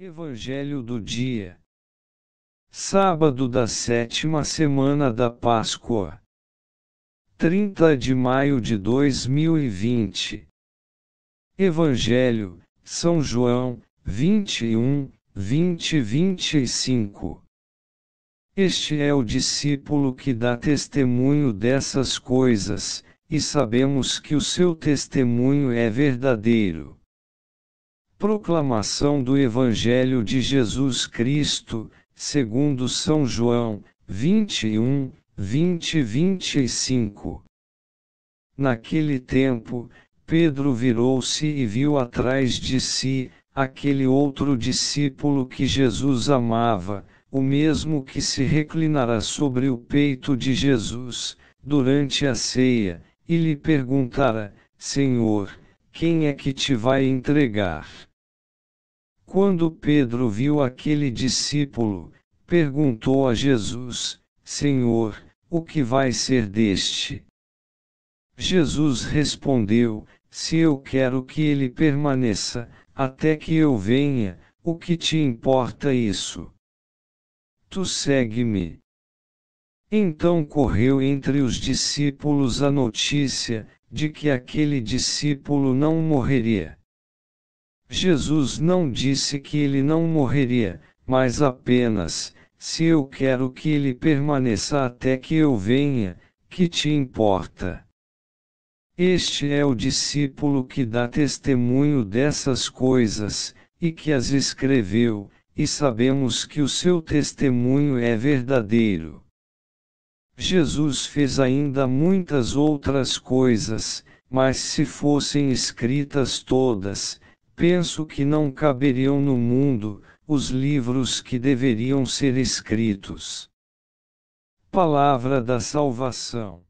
Evangelho do dia. Sábado da sétima semana da Páscoa. 30 de maio de 2020. Evangelho, São João, 21, 20 e 25. Este é o discípulo que dá testemunho dessas coisas, e sabemos que o seu testemunho é verdadeiro. Proclamação do Evangelho de Jesus Cristo, segundo São João, 21, 20 25. Naquele tempo, Pedro virou-se e viu atrás de si, aquele outro discípulo que Jesus amava, o mesmo que se reclinara sobre o peito de Jesus, durante a ceia, e lhe perguntara: Senhor, quem é que te vai entregar? Quando Pedro viu aquele discípulo, perguntou a Jesus: Senhor, o que vai ser deste? Jesus respondeu: Se eu quero que ele permaneça, até que eu venha, o que te importa isso? Tu segue-me. Então correu entre os discípulos a notícia de que aquele discípulo não morreria. Jesus não disse que ele não morreria, mas apenas, se eu quero que ele permaneça até que eu venha, que te importa? Este é o discípulo que dá testemunho dessas coisas, e que as escreveu, e sabemos que o seu testemunho é verdadeiro. Jesus fez ainda muitas outras coisas, mas se fossem escritas todas, Penso que não caberiam no mundo os livros que deveriam ser escritos. Palavra da Salvação.